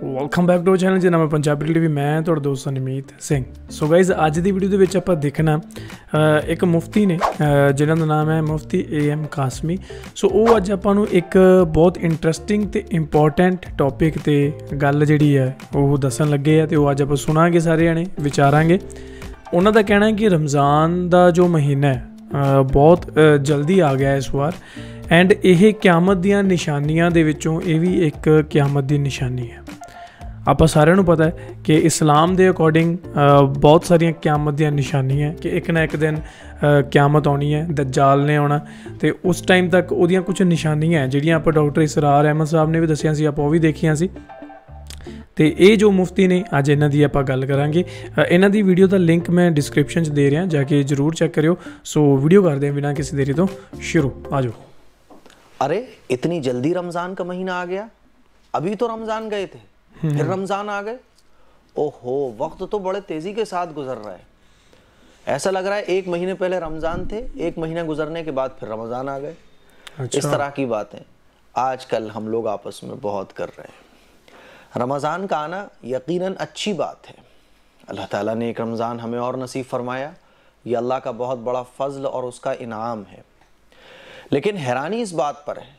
Welcome back to channel ਜਿਹਨਾਂ ਮੈਂ Punjabi TV ਮੈਂ ਤੁਹਾਡਾ ਦੋਸਤ ਅਨਮੀਤ ਸਿੰਘ ਸੋ ਗਾਇਸ ਅੱਜ ਦੀ ਵੀਡੀਓ ਦੇ ਵਿੱਚ ਆਪਾਂ ਦੇਖਣਾ ਇੱਕ ਮੁਫਤੀ ਨੇ ਜਿਹਨਾਂ ਦਾ ਨਾਮ ਹੈ ਮੁਫਤੀ ਏਐਮ ਕਾਸਮੀ ਸੋ ਉਹ ਅੱਜ ਆਪਾਂ ਨੂੰ ਇੱਕ ਬਹੁਤ ਇੰਟਰਸਟਿੰਗ ਤੇ ਇੰਪੋਰਟੈਂਟ ਟੌਪਿਕ ਤੇ ਗੱਲ ਜਿਹੜੀ ਹੈ ਉਹ ਦੱਸਣ ਲੱਗੇ ਆ ਤੇ ਉਹ ਅੱਜ ਆਪਾਂ ਸੁਣਾਂਗੇ ਸਾਰੇ ਜਣੇ ਵਿਚਾਰਾਂਗੇ ਉਹਨਾਂ ਦਾ ਕਹਿਣਾ ਹੈ ਕਿ ਰਮਜ਼ਾਨ ਦਾ ਜੋ ਮਹੀਨਾ ਹੈ ਬਹੁਤ ਜਲਦੀ ਆ ਗਿਆ ਇਸ ਵਾਰ ਐਂਡ ਇਹ ਕਿਆਮਤ ਦੀਆਂ ਨਿਸ਼ਾਨੀਆਂ ਦੇ ਵਿੱਚੋਂ ਇਹ ਵੀ ਇੱਕ ਕਿਆਮਤ ਦੀ ਨਿਸ਼ਾਨੀ ਹੈ ਆਪਾਂ ਸਾਰਿਆਂ ਨੂੰ ਪਤਾ ਹੈ ਕਿ ਇਸਲਾਮ ਦੇ ਅਕੋਰਡਿੰਗ ਬਹੁਤ ਸਾਰੀਆਂ ਕਿਆਮਤ ਦੀਆਂ ਨਿਸ਼ਾਨੀਆਂ ਕਿ ਇੱਕ ਨਾ ਇੱਕ ਦਿਨ ਕਿਆਮਤ ਆਉਣੀ ਹੈ ਦਜਾਲ ਨੇ ਆਉਣਾ ਤੇ ਉਸ ਟਾਈਮ ਤੱਕ ਉਹਦੀਆਂ ਕੁਝ ਨਿਸ਼ਾਨੀਆਂ ਜਿਹੜੀਆਂ ਆਪਾਂ ਡਾਕਟਰ ਇਸਰਾਰ ਅਹਿਮਦ ਸਾਹਿਬ ਨੇ ਵੀ ਦੱਸਿਆ ਸੀ ਆਪਾਂ ਉਹ ਵੀ ਦੇਖੀਆਂ ਸੀ ਤੇ ਇਹ ਜੋ ਮੁਫਤੀ ਨੇ ਅੱਜ ਇਹਨਾਂ ਦੀ ਆਪਾਂ ਗੱਲ ਕਰਾਂਗੇ ਇਹਨਾਂ ਦੀ ਵੀਡੀਓ ਦਾ ਲਿੰਕ ਮੈਂ ਡਿਸਕ੍ਰਿਪਸ਼ਨ 'ਚ ਦੇ ਰਿਹਾ ਜਾ ਕੇ ਜਰੂਰ ਚੈੱਕ ਕਰਿਓ ਸੋ ਵੀਡੀਓ ਕਰਦੇ ਹਾਂ ਬਿਨਾਂ ਕਿਸੇ ਦੇਰੀ ਤੋਂ ਸ਼ੁਰੂ ਆਜੋ ਅਰੇ ਇਤਨੀ ਜਲਦੀ ਰਮਜ਼ਾਨ ਦਾ ਮਹੀਨਾ ਆ ਗਿਆ ਅਭੀ ਤੋ ਰਮਜ਼ਾਨ ਗਏ ਥੇ फिर हम्म। रमज़ान आ गए ओहो वक्त तो बड़े तेज़ी के साथ गुजर रहा है ऐसा लग रहा है एक महीने पहले रमज़ान थे एक महीना गुजरने के बाद फिर रमज़ान आ गए अच्छा। इस तरह की बातें आजकल हम लोग आपस में बहुत कर रहे हैं रमज़ान का आना यकीनन अच्छी बात है अल्लाह ताला ने एक रमज़ान हमें और नसीब फरमाया ये अल्लाह का बहुत बड़ा फ़ज़ल और उसका इनाम है लेकिन हैरानी इस बात पर है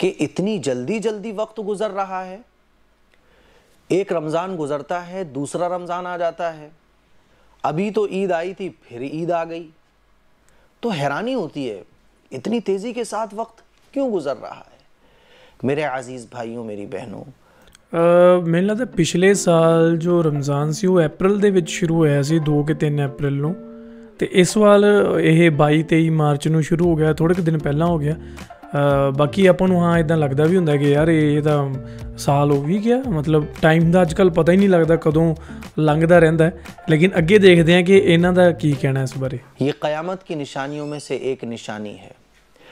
कि इतनी जल्दी जल्दी वक्त गुज़र रहा है एक रमज़ान गुज़रता है दूसरा रमज़ान आ जाता है अभी तो ईद आई थी फिर ईद आ गई तो हैरानी होती है इतनी तेज़ी के साथ वक्त क्यों गुज़र रहा है मेरे आज़ीज़ भाइयों मेरी बहनों मैं लगता पिछले साल जो रमज़ान से वो अप्रैल ਦੇ शुरू होया दो ਸੀ 2 ਕਿ 3 ਅਪ੍ਰੈਲ ਨੂੰ ਤੇ ਇਸ ਵਾਰ ਇਹ 22 23 ਮਾਰਚ ਨੂੰ ਸ਼ੁਰੂ ਹੋ ਗਿਆ ਥੋੜੇ ਕਿ ਬਾਕੀ ਆਪਾਂ ਨੂੰ ਹਾਂ ਇਦਾਂ ਲੱਗਦਾ ਵੀ ਹੁੰਦਾ ਕਿ ਯਾਰ ਇਹ ਤਾਂ ਸਾਲ ਹੋ ਵੀ ਗਿਆ ਮਤਲਬ ਟਾਈਮ ਦਾ ਅੱਜਕੱਲ ਪਤਾ ਹੀ ਨਹੀਂ ਲੱਗਦਾ ਕਦੋਂ ਲੰਘਦਾ ਰਹਿੰਦਾ ਹੈ ਲੇਕਿਨ ਅੱਗੇ ਦੇਖਦੇ ਹਾਂ ਕਿ ਇਹਨਾਂ ਦਾ ਕੀ ਕਹਿਣਾ ਇਸ ਬਾਰੇ ਇਹ ਕਿਆਮਤ ਦੀ ਨਿਸ਼ਾਨੀਆਂ ਮੇਂ ਸੇ ਇੱਕ ਨਿਸ਼ਾਨੀ ਹੈ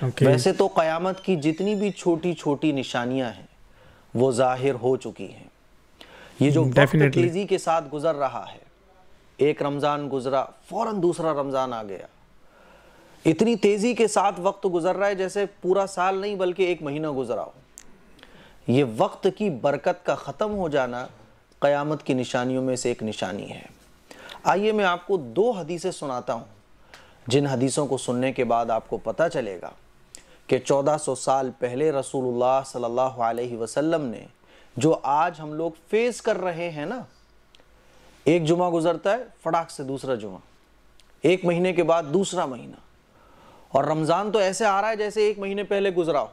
ਓਕੇ ਵੈਸੇ ਤਾਂ ਕਿਆਮਤ क़यामत ਜਿੰਨੀ ਵੀ ਛੋਟੀ ਛੋਟੀ ਨਿਸ਼ਾਨੀਆਂ ਹੈ ਉਹ ਜ਼ਾਹਿਰ ਹੋ ਚੁੱਕੀ ਹੈ ਇਹ ਜੋ ਡੈਫੀਨਿਟਲੀ ਜੀ ਕੇ ਸਾਥ ਗੁਜ਼ਰ ਰਹਾ ਹੈ ਇੱਕ ਰਮਜ਼ਾਨ ਗੁਜ਼ਰਾ ਫੌਰਨ ਦੂਸਰਾ ਰਮਜ਼ਾਨ ਆ ਗਿਆ इतनी तेजी के साथ वक्त गुजर रहा है जैसे पूरा साल नहीं बल्कि एक महीना गुजरा हो ये वक्त की बरकत का ख़त्म हो जाना क़यामत की निशानियों में से एक निशानी है आइए मैं आपको दो हदीसें सुनाता हूँ जिन हदीसों को सुनने के बाद आपको पता चलेगा कि 1400 साल पहले रसूलुल्लाह सल्लल्लाहु अलैहि वसल्लम ने जो आज हम लोग फेस कर रहे हैं ना एक जुमा गुजरता है फटाक से दूसरा जुमा एक महीने के बाद दूसरा महीना और रमज़ान तो ऐसे आ रहा है जैसे एक महीने पहले गुजरा हो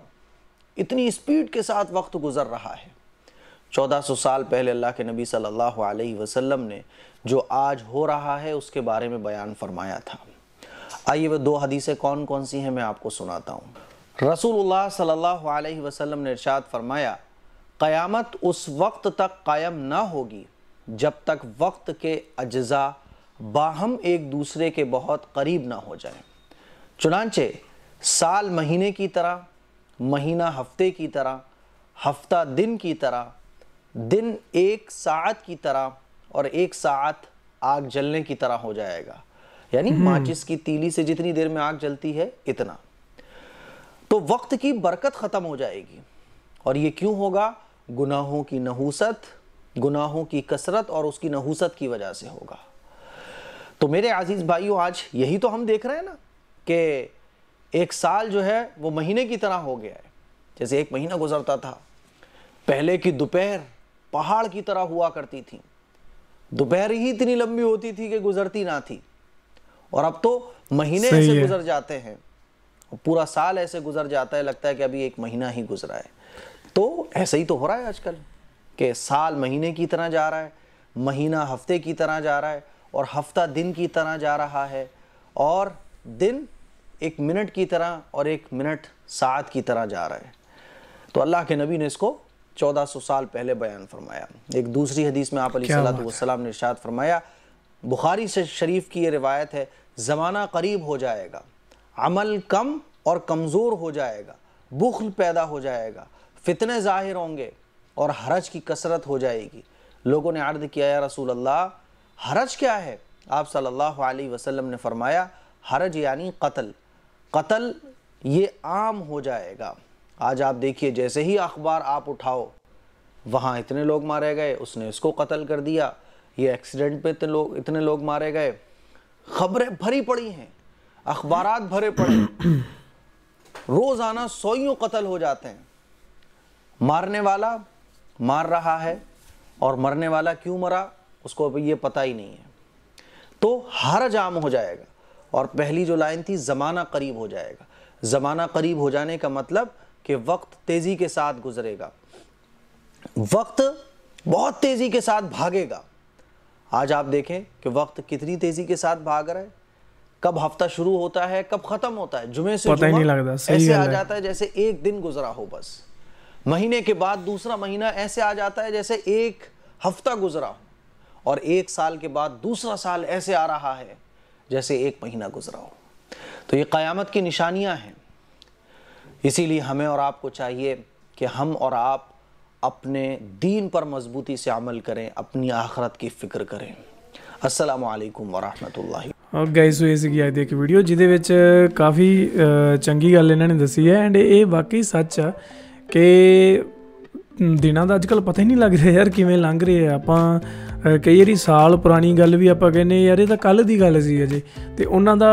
इतनी स्पीड के साथ वक्त गुजर रहा है 1400 साल पहले अल्लाह के नबी सल्लल्लाहु अलैहि वसल्लम ने जो आज हो रहा है उसके बारे में बयान फरमाया था आइए वह दो हदीसें कौन कौन सी हैं मैं आपको सुनाता हूँ रसूलुल्लाह सल्लल्लाहु अलैहि वसल्लम ने इरशाद फरमाया क़यामत उस वक्त तक कायम ना होगी जब तक वक्त के अज्जा बाहम एक दूसरे के बहुत करीब ना हो जाए चुनाचे साल महीने की तरह महीना हफ्ते की तरह हफ्ता दिन की तरह दिन एक साथ की तरह और एक साथ आग जलने की तरह हो जाएगा यानी हम्म। माचिस की तीली से जितनी देर में आग जलती है इतना तो वक्त की बरकत खत्म हो जाएगी और ये क्यों होगा गुनाहों की नहूसत गुनाहों की कसरत और उसकी नहूसत की वजह से होगा तो मेरे आजीज भाइयों आज यही तो हम देख रहे हैं ना कि एक साल जो है वो महीने की तरह हो गया है जैसे एक महीना गुजरता था पहले की दोपहर पहाड़ की तरह हुआ करती थी दोपहर ही इतनी लंबी होती थी कि गुजरती ना थी और अब तो महीने ऐसे गुजर जाते हैं पूरा साल ऐसे गुजर जाता है लगता है कि अभी एक महीना ही गुजरा है तो ऐसा ही तो हो रहा है आजकल कि साल महीने की तरह जा रहा है महीना हफ्ते की तरह जा रहा है और हफ्ता दिन की तरह जा रहा है और दिन एक मिनट की तरह और एक मिनट सात की तरह जा रहा है तो अल्लाह के नबी ने इसको 1400 साल पहले बयान फरमाया एक दूसरी हदीस में आप सलाम ने इर्शाद फरमाया बुखारी से शरीफ की ये रिवायत है ज़माना करीब हो जाएगा अमल कम और कमज़ोर हो जाएगा बुखल पैदा हो जाएगा फितने ज़ाहिर होंगे और हरज की कसरत हो जाएगी लोगों ने अर्द किया या रसूल अल्लाह हरज क्या है आप सल्लल्लाहु अलैहि वसल्लम ने फरमाया हरज यानी कत्ल कत्ल ये आम हो जाएगा आज आप देखिए जैसे ही अखबार आप उठाओ वहाँ इतने लोग मारे गए उसने इसको कत्ल कर दिया ये एक्सीडेंट पे इतने लोग इतने लोग मारे गए खबरें भरी पड़ी हैं अखबार भरे पड़े रोज़ाना सोयों कत्ल हो जाते हैं मारने वाला मार रहा है और मरने वाला क्यों मरा उसको अभी ये पता ही नहीं है तो हर जाम हो जाएगा और पहली जो लाइन थी ज़माना करीब हो जाएगा ज़माना करीब हो जाने का मतलब कि वक्त तेज़ी के साथ गुजरेगा वक्त बहुत तेज़ी के साथ भागेगा आज आप देखें कि वक्त कितनी तेज़ी के साथ भाग रहा है कब हफ्ता शुरू होता है कब ख़त्म होता है जुमे से पता ही नहीं लगता ऐसे आ जाता है जैसे एक दिन गुजरा हो बस महीने के बाद दूसरा महीना ऐसे आ जाता है जैसे एक हफ्ता गुजरा हो और एक साल के बाद दूसरा साल ऐसे आ रहा है जैसे एक महीना गुजरा हो तो ये क़यामत की निशानियां हैं इसीलिए हमें और आपको चाहिए कि हम और आप अपने दीन पर मजबूती से अमल करें अपनी आखरत की फ़िक्र करें ਅਸਲਾਮ ਅਲੈਕੁਮ ਵਰahmatullah ਔਰ ਗਾਇਸ ਇਹ ਸੀਗੀ ਅੱਜ ਦੀ ਇੱਕ ਵੀਡੀਓ ਜਿਹਦੇ ਵਿੱਚ ਕਾਫੀ ਚੰਗੀ ਗੱਲ ਇਹਨਾਂ ਨੇ ਦੱਸੀ ਹੈ ਐਂਡ ਇਹ ਵਾਕਈ ਸੱਚ ਆ ਕਿ ਦਿਨਾਂ ਦਾ ਅੱਜਕੱਲ ਪਤਾ ਹੀ ਨਹੀਂ ਲੱਗ ਰਿਹਾ ਯਾਰ ਕਿਵੇਂ ਲੰਘ ਰਹੇ ਆ ਆਪਾਂ ਕਈ ਵਾਰੀ ਸਾਲ ਪੁਰਾਣੀ ਗੱਲ ਵੀ ਆਪਾਂ ਕਹਿੰਨੇ ਯਾਰ ਇਹ ਤਾਂ ਕੱਲ ਦੀ ਗੱਲ ਸੀ ਅਜੇ ਤੇ ਉਹਨਾਂ ਦਾ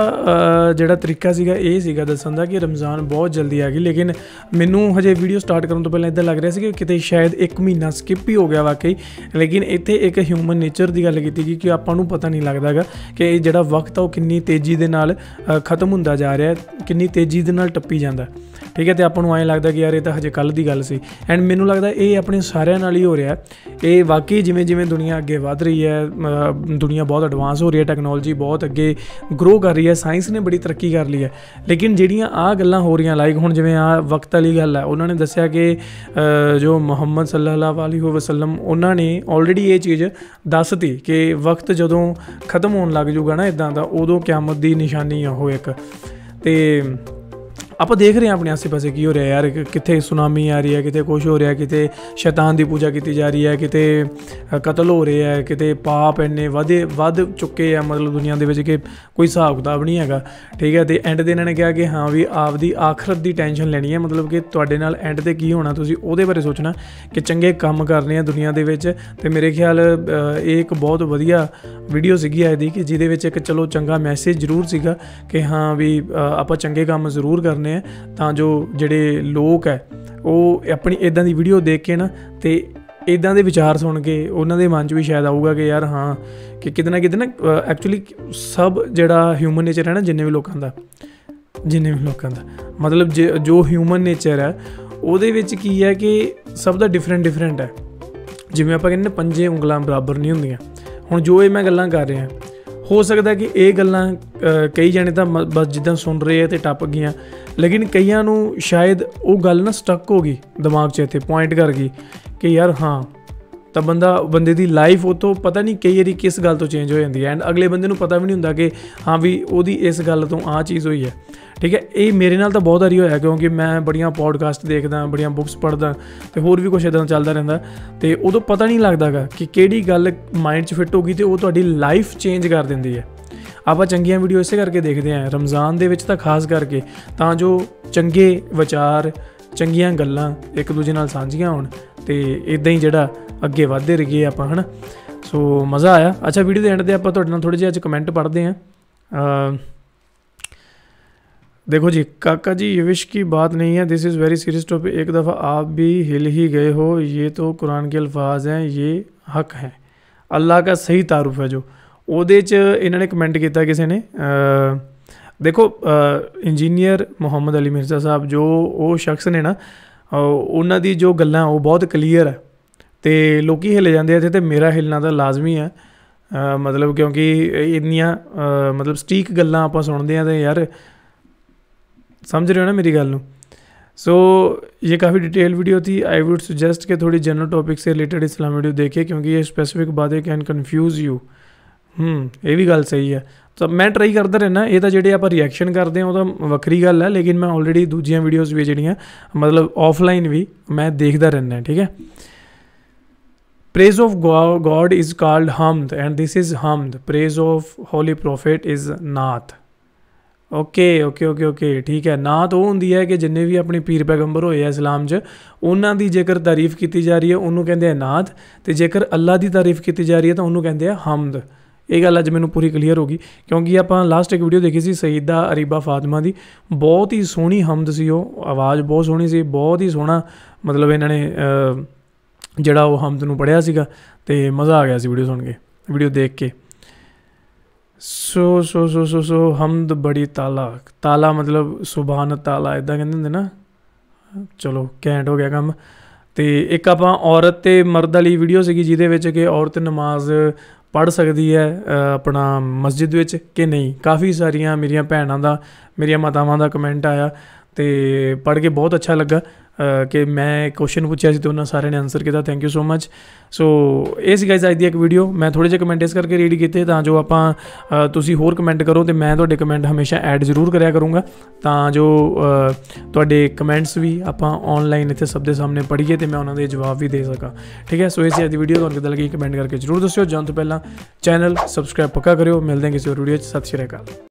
ਜਿਹੜਾ ਤਰੀਕਾ ਸੀਗਾ ਇਹ ਸੀਗਾ ਦੱਸਣ ਦਾ ਕਿ ਰਮਜ਼ਾਨ ਬਹੁਤ ਜਲਦੀ ਆ ਗਈ ਲੇਕਿਨ ਮੈਨੂੰ ਹਜੇ ਵੀਡੀਓ ਸਟਾਰਟ ਕਰਨ ਤੋਂ ਪਹਿਲਾਂ ਇਦਾਂ ਲੱਗ ਰਿਹਾ ਸੀ ਕਿ ਕਿਤੇ ਸ਼ਾਇਦ 1 ਮਹੀਨਾ ਸਕਿਪ ਹੀ ਹੋ ਗਿਆ ਵਾਕਈ ਲੇਕਿਨ ਇੱਥੇ ਇੱਕ ਹਿਊਮਨ ਨੇਚਰ ਦੀ ਗੱਲ ਕੀਤੀ ਗਈ ਕਿ ਆਪਾਂ ਨੂੰ ਪਤਾ ਨਹੀਂ ਲੱਗਦਾਗਾ ਕਿ ਇਹ ਜਿਹੜਾ ਵਕਤ ਆ ਉਹ ਕਿੰਨੀ ਤੇਜ਼ੀ ਦੇ ਨਾਲ ਖਤਮ ਹੁੰਦਾ ਜਾ ਰਿਹਾ ਕਿੰਨੀ ਤੇਜ਼ੀ ਦੇ ਨਾਲ ਟੱਪੀ ਜਾਂਦਾ ਠੀਕ ਹੈ ਤੇ ਆਪਾਂ ਨੂੰ ਐਂ ਲੱਗਦਾ ਕਿ ਯਾਰ ਇਹ ਤਾਂ ਹਜੇ ਕੱਲ ਦੀ ਗੱਲ ਸੀ ਐਂਡ ਮੈਨੂੰ ਲੱਗਦਾ ਇਹ ਆਪਣੇ ਸਾਰਿਆਂ ਨਾਲ ਹੀ ਹੋ ਰਿਹਾ ਇਹ ਵਾਕਈ ਜਿਵੇਂ ਜਿਵੇਂ ਦੁਨੀਆ ਅੱਗੇ ਵਧ ਰਹੀ ਹੈ ਦੁਨੀਆ ਬਹੁਤ ਐਡਵਾਂਸ ਹੋ ਰਹੀ ਹੈ ਟੈਕਨੋਲੋਜੀ ਬਹੁਤ ਅੱਗੇ ਗਰੋ ਕਰ ਰਹੀ ਹੈ ਸਾਇੰਸ ਨੇ ਬੜੀ ਤਰੱਕੀ ਕਰ ਲਈ ਹੈ ਲੇਕਿਨ ਜਿਹੜੀਆਂ ਆ ਗੱਲਾਂ ਹੋ ਰਹੀਆਂ ਲਾਈਕ ਹੁਣ ਜਿਵੇਂ ਆ ਵਕਤ ਵਾਲੀ ਗੱਲ ਹੈ ਉਹਨਾਂ ਨੇ ਦੱਸਿਆ ਕਿ ਜੋ ਮੁਹੰਮਦ ਸੱਲੱਲਾਹੁ ਅਲੈਹਿ ਵਸੱਲਮ ਉਹਨਾਂ ਨੇ ਆਲਰੇਡੀ ਇਹ ਚੀਜ਼ ਦੱਸਤੀ ਕਿ ਵਕਤ ਜਦੋਂ ਖਤਮ ਹੋਣ ਲੱਗ ਜੂਗਾ ਨਾ ਇਦਾਂ ਦਾ ਉਦੋਂ ਕਿਆਮਤ ਦੀ ਨਿਸ਼ਾਨੀ ਆ ਉਹ ਇੱਕ ਤੇ ਆਪਾਂ ਦੇਖ ਰਹੇ ਹਾਂ ਆਪਣੇ ਆਸ-ਪਾਸੇ ਕੀ ਹੋ ਰਿਹਾ ਯਾਰ ਕਿੱਥੇ ਸੁਨਾਮੀ ਆ ਰਹੀ ਹੈ ਕਿਤੇ ਕੁਝ ਹੋ ਰਿਹਾ ਕਿਤੇ ਸ਼ੈਤਾਨ ਦੀ ਪੂਜਾ ਕੀਤੀ ਜਾ ਰਹੀ ਹੈ ਕਿਤੇ ਕਤਲ ਹੋ ਰਿਹਾ ਹੈ ਕਿਤੇ ਪਾਪ ਇੰਨੇ ਵਧੇ ਵੱਧ ਚੁੱਕੇ ਆ ਮਤਲਬ ਦੁਨੀਆ ਦੇ ਵਿੱਚ ਕਿ ਕੋਈ ਹਿਸਾਬ ਕਿਤਾਬ ਨਹੀਂ ਹੈਗਾ ਠੀਕ ਹੈ ਤੇ ਐਂਡ ਦੇ ਇਹਨਾਂ ਨੇ ਕਿਹਾ ਕਿ ਹਾਂ ਵੀ ਆਪਦੀ ਆਖਰਤ ਦੀ ਟੈਨਸ਼ਨ ਲੈਣੀ ਹੈ ਮਤਲਬ ਕਿ ਤੁਹਾਡੇ ਨਾਲ ਐਂਡ ਤੇ ਕੀ ਹੋਣਾ ਤੁਸੀਂ ਉਹਦੇ ਬਾਰੇ ਸੋਚਣਾ ਕਿ ਚੰਗੇ ਕੰਮ ਕਰਨੇ ਆ ਦੁਨੀਆ ਦੇ ਵਿੱਚ ਤੇ ਮੇਰੇ ਖਿਆਲ ਇਹ ਇੱਕ ਬਹੁਤ ਵਧੀਆ ਵੀਡੀਓ ਸੀਗੀ ਇਹਦੀ ਕਿ ਜਿਹਦੇ ਵਿੱਚ ਇੱਕ ਚਲੋ ਚੰਗਾ ਮੈਸੇਜ ਜ਼ਰੂਰ ਸੀਗਾ ਕਿ ਹਾਂ ਵੀ ਆਪਾਂ ਚੰਗੇ ਕੰਮ ਜ਼ਰੂਰ ਕਰਨੇ ਹੈ ਤਾਂ ਜੋ ਜਿਹੜੇ ਲੋਕ ਹੈ ਉਹ ਆਪਣੀ ਇਦਾਂ ਦੀ ਵੀਡੀਓ ਦੇਖ ਕੇ ਨਾ ਤੇ ਇਦਾਂ ਦੇ ਵਿਚਾਰ ਸੁਣ ਕੇ ਉਹਨਾਂ ਦੇ ਮਨ 'ਚ ਵੀ ਸ਼ਾਇਦ ਆਊਗਾ ਕਿ ਯਾਰ ਹਾਂ ਕਿ ਕਿਤਨਾ ਕਿਤਨਾ ਐਕਚੁਅਲੀ ਸਭ ਜਿਹੜਾ ਹਿਊਮਨ ਨੇਚਰ ਹੈ ਨਾ ਜਿੰਨੇ ਵੀ ਲੋਕਾਂ ਦਾ ਜਿੰਨੇ ਵੀ ਲੋਕਾਂ ਦਾ ਮਤਲਬ ਜੋ ਹਿਊਮਨ ਨੇਚਰ ਹੈ ਉਹਦੇ ਵਿੱਚ ਕੀ ਹੈ ਕਿ ਸਭ ਦਾ ਡਿਫਰੈਂਟ ਡਿਫਰੈਂਟ ਹੈ ਜਿਵੇਂ ਆਪਾਂ ਕਹਿੰਦੇ ਪੰਜੇ ਉਂਗਲਾਂ ਬਰਾਬਰ ਨਹੀਂ ਹੁੰਦੀਆਂ ਹੁਣ ਜੋ ਇਹ ਮੈਂ ਗੱਲਾਂ ਕਰ ਰਿਹਾ ਹੋ ਸਕਦਾ ਕਿ ਇਹ ਗੱਲਾਂ ਕਈ ਜਣੇ ਤਾਂ ਬਸ ਜਿੱਦਾਂ ਸੁਣ ਰਹੇ ਆ ਤੇ ਟੱਪ ਗਈਆਂ ਲੇਕਿਨ ਕਈਆਂ ਨੂੰ ਸ਼ਾਇਦ ਉਹ ਗੱਲ ਨਾ ਸਟਕ ਹੋ ਗਈ ਦਿਮਾਗ 'ਚ ਇੱਥੇ ਪੁਆਇੰਟ ਕਰ ਗਈ ਕਿ ਯਾਰ ਹਾਂ ਤਾਂ ਬੰਦਾ ਬੰਦੇ ਦੀ ਲਾਈਫ ਉਹ ਤੋਂ ਪਤਾ ਨਹੀਂ ਕਈ ਵਾਰੀ ਕਿਸ ਗੱਲ ਤੋਂ ਚੇਂਜ ਹੋ ਜਾਂਦੀ ਹੈ ਐਂਡ ਅਗਲੇ ਬੰਦੇ ਨੂੰ ਪਤਾ ਵੀ ਨਹੀਂ ਹੁੰਦਾ ਕਿ ਹਾਂ ਵੀ ਉਹਦੀ ਇਸ ਗੱਲ ਤੋਂ ਆਹ ਚੀਜ਼ ਹੋਈ ਹੈ ਠੀਕ ਹੈ ਇਹ ਮੇਰੇ ਨਾਲ ਤਾਂ ਬਹੁਤ ਵਾਰੀ ਹੋਇਆ ਕਿਉਂਕਿ ਮੈਂ ਬੜੀਆਂ ਪੋਡਕਾਸਟ ਦੇਖਦਾ ਬੜੀਆਂ ਬੁੱਕਸ ਪੜ੍ਹਦਾ ਤੇ ਹੋਰ ਵੀ ਕੁਝ ਇਦਾਂ ਚੱਲਦਾ ਰਹਿੰਦਾ ਤੇ ਉਦੋਂ ਪਤਾ ਨਹੀਂ ਲੱਗਦਾਗਾ ਕਿ ਕਿਹੜੀ ਗੱਲ ਮਾਈਂਡ 'ਚ ਫਿੱਟ ਹੋ ਗਈ ਤੇ ਉਹ ਤੁਹਾਡੀ ਲਾਈਫ ਚੇਂਜ ਕਰ ਦਿੰਦੀ ਹੈ ਆਪਾਂ ਚੰਗੀਆਂ ਵੀਡੀਓ ਇਸੇ ਕਰਕੇ ਦੇਖਦੇ ਆਂ ਰਮਜ਼ਾਨ ਦੇ ਵਿੱਚ ਤਾਂ ਖਾਸ ਕਰਕੇ ਤਾਂ ਜੋ ਚੰਗੇ ਵਿਚਾਰ ਚੰਗੀਆਂ ਗੱਲਾਂ ਇੱਕ ਦੂਜੇ ਨਾਲ ਸਾਂਝੀਆਂ ਹੋਣ ਤੇ ਇਦਾਂ ਹੀ ਜਿਹੜਾ ਅੱਗੇ ਵਧਦੇ ਰਹੀਏ ਆਪਾਂ ਹਨਾ ਸੋ ਮਜ਼ਾ ਆਇਆ ਅੱਛਾ ਵੀਡੀਓ ਦੇ ਐਂਡ ਤੇ ਆਪਾਂ ਤੁਹਾਡੇ ਨਾਲ ਥੋੜੇ ਜਿਹਾ ਅੱਜ ਕਮੈਂਟ ਪੜ੍ਹਦੇ ਆਂ ਦੇਖੋ ਜੀ ਕਾਕਾ ਜੀ ਯਵਿਸ਼ ਕੀ ਬਾਤ ਨਹੀਂ ਹੈ this is very serious serious ਇੱਕ ਦਫਾ ਆਪ ਵੀ ਹਿਲ ਹੀ ਗਏ ਹੋ ਇਹ ये ਕੁਰਾਨ ਕੇ के ਹੈ ਇਹ ये ਹੈ हैं ਦਾ ਸਹੀ ਤਾਰੂਫ ਹੈ ਜੋ ਉਹਦੇ 'ਚ ਇਹਨਾਂ ਨੇ ਕਮੈਂਟ ਕੀਤਾ ਕਿਸੇ ਨੇ ਦੇਖੋ ਇੰਜੀਨੀਅਰ ਮੁਹੰਮਦ ਅਲੀ ਮਿਰਜ਼ਾ ਸਾਹਿਬ ਜੋ ਉਹ ਸ਼ਖਸ ਨੇ ਨਾ ਉਹਨਾਂ ਦੀ ਜੋ ਗੱਲਾਂ ਉਹ ਬਹੁਤ ਕਲੀਅਰ ਹੈ ਤੇ ਲੋਕੀ ਹਿੱਲ ਜਾਂਦੇ ਆ ਇੱਥੇ ਤੇ ਮੇਰਾ ਹਿੱਲਣਾ ਤਾਂ ਲਾਜ਼ਮੀ ਆ ਮਤਲਬ ਕਿਉਂਕਿ ਇੰਨੀਆਂ ਮਤਲਬ ਸਟੀਕ ਗੱਲਾਂ ਆਪਾਂ ਸੁਣਦੇ ਆ ਤੇ ਯਾਰ ਸਮਝ ਰਹੇ ਹੋ ਨਾ ਮੇਰੀ ਗੱਲ ਨੂੰ ਸੋ ਇਹ ਕਾਫੀ detail video video I I would suggest कि थोड़ी जनरल टॉपिक ਰਿਲੇਟਡ ਇਸਲਾਮ ਵੀਡੀਓ ਦੇਖੇ ਕਿਉਂਕਿ ਇਹ specific specific can can you ਹਮ ਇਹ ਵੀ ਗੱਲ ਸਹੀ ਹੈ ਤਾਂ ਮੈਂ ਟਰਾਈ ਕਰਦਾ ਰਹਿਣਾ ਇਹ ਤਾਂ ਜਿਹੜੇ ਆਪਾਂ ਰਿਐਕਸ਼ਨ ਕਰਦੇ ਆ ਉਹ ਤਾਂ ਵੱਖਰੀ ਗੱਲ ਹੈ ਲੇਕਿਨ ਮੈਂ ਆਲਰੇਡੀ ਦੂਜੀਆਂ ਵੀਡੀਓਜ਼ ਵੀ ਜਿਹੜੀਆਂ ਮਤਲਬ ਆਫਲਾਈਨ ਵੀ ਮੈਂ ਦੇਖਦਾ ਰਹਿਣਾ ਠੀਕ ਹੈ praise of god is called hamd and this is hamd praise of holy prophet is naat okay okay okay okay ਠੀਕ ਹੈ ਨਾ ਤਾਂ ਉਹ ਹੁੰਦੀ ਹੈ ਕਿ ਜਿੰਨੇ ਵੀ ਆਪਣੇ ਪੀਰ ਪੈਗੰਬਰ ਹੋਏ ਆ ਇਸਲਾਮ 'ਚ ਉਹਨਾਂ ਦੀ ਜੇਕਰ ਤਾਰੀਫ ਕੀਤੀ ਜਾ ਰਹੀ ਹੈ ਉਹਨੂੰ ਕਹਿੰਦੇ ਆ ਨਾਦ ਤੇ ਜੇਕਰ ਅੱਲਾ ਦੀ ਤਾਰੀਫ ਕੀਤੀ ਜਾ ਰਹੀ ਹੈ ਤਾਂ ਉਹਨੂੰ ਕਹਿੰਦੇ ਆ ਹਮਦ ਇਹ ਗੱਲ ਅੱਜ ਮੈਨੂੰ ਪੂਰੀ ਕਲੀਅਰ ਹੋ ਗਈ ਕਿਉਂਕਿ ਆਪਾਂ ਲਾਸਟ ਇੱਕ ਵੀਡੀਓ ਦੇਖੀ ਸੀ ਸਈਦਾ ਅਰੀਬਾ ਫਾਤਿਮਾ ਦੀ ਬਹੁਤ ਹੀ ਸੋਹਣੀ ਹਮਦ ਸੀ ਉਹ ਆਵਾਜ਼ ਬਹੁਤ ਸੋਹਣੀ ਸੀ ਬਹੁਤ ਹੀ ਸੋਹਣਾ ਮਤਲਬ ਇਹਨਾਂ ਨੇ ਜਿਹੜਾ ਉਹ ਹਮਦ ਨੂੰ ਪੜਿਆ ਸੀਗਾ ਤੇ ਮਜ਼ਾ ਆ ਗਿਆ ਸੀ ਵੀਡੀਓ ਸੁਣ ਕੇ ਵੀਡੀਓ ਦੇਖ ਕੇ ਸੋ ਸੋ ਸੋ ਸੋ ਸੋ ਹਮਦ ਬੜੀ ਤਾਲਾ ਤਾਲਾ ਮਤਲਬ ਸੁਭਾਨ ਤਾਲਾ ਇਦਾਂ ਕਹਿੰਦੇ ਹੁੰਦੇ ਨਾ ਚਲੋ ਕੈਂਟ ਹੋ ਗਿਆ ਕੰਮ ਤੇ ਇੱਕ ਆਪਾਂ ਔਰਤ ਤੇ ਮਰਦ ਵਾਲੀ ਵੀਡੀਓ ਸੀਗੀ ਜਿਹਦੇ ਵਿੱਚ ਕਿ ਔਰਤ ਨਮਾਜ਼ ਪੜ ਸਕਦੀ ਹੈ ਆਪਣਾ ਮਸਜਿਦ ਵਿੱਚ ਕਿ ਨਹੀਂ ਕਾਫੀ ਸਾਰੀਆਂ ਮੇਰੀਆਂ ਭੈਣਾਂ ਦਾ ਮੇਰੀਆਂ ਮਾਤਾਵਾਂ ਦਾ ਕਮੈਂਟ ਆਇਆ ਤੇ ਪੜ ਕੇ ਬਹੁਤ ਅੱਛਾ ਲੱਗਾ ਕਿ ਮੈਂ ਕੁਐਸਚਨ ਪੁੱਛਿਆ ਸੀ ਤੇ ਉਹਨਾਂ ਸਾਰਿਆਂ ਨੇ ਆਨਸਰ ਕੀਤਾ ਥੈਂਕ ਯੂ ਸੋ ਮੱਚ ਸੋ ਇਹ ਸੀ ਗਾਇਜ਼ ਅੱਜ ਦੀ ਇੱਕ ਵੀਡੀਓ ਮੈਂ ਥੋੜੇ ਜਿਹਾ ਕਮੈਂਟਸ ਕਰਕੇ ਰੀਡ ਕੀਤੇ ਤਾਂ ਜੋ ਆਪਾਂ ਤੁਸੀਂ ਹੋਰ ਕਮੈਂਟ ਕਰੋ ਤੇ ਮੈਂ ਤੁਹਾਡੇ ਕਮੈਂਟ ਹਮੇਸ਼ਾ ਐਡ ਜ਼ਰੂਰ ਕਰਿਆ ਕਰੂੰਗਾ ਤਾਂ ਜੋ ਤੁਹਾਡੇ ਕਮੈਂਟਸ ਵੀ ਆਪਾਂ ਆਨਲਾਈਨ ਇੱਥੇ ਸਭ ਦੇ ਸਾਹਮਣੇ ਪੜ੍ਹੀਏ ਤੇ ਮੈਂ ਉਹਨਾਂ ਦੇ ਜਵਾਬ ਵੀ ਦੇ ਸਕਾਂ ਠੀਕ ਹੈ ਸੋ ਇਹ ਸੀ ਅੱਜ ਦੀ ਵੀਡੀਓ ਤੁਹਾਨੂੰ ਕਿਦਾਂ ਲੱਗੀ ਕਮੈਂਟ ਕਰਕੇ ਜ਼ਰੂਰ ਦੱਸਿਓ ਜਾਂ ਤੋਂ ਪਹਿਲਾਂ ਚੈਨਲ ਸਬਸਕ੍ਰਾਈਬ ਪੱਕਾ ਕਰਿਓ ਮਿਲਦੇ ਹਾਂ ਕਿਸੇ ਹੋਰ ਵੀਡੀਓ 'ਚ ਸਤਿ ਸ਼੍ਰੀ ਅਕਾਲ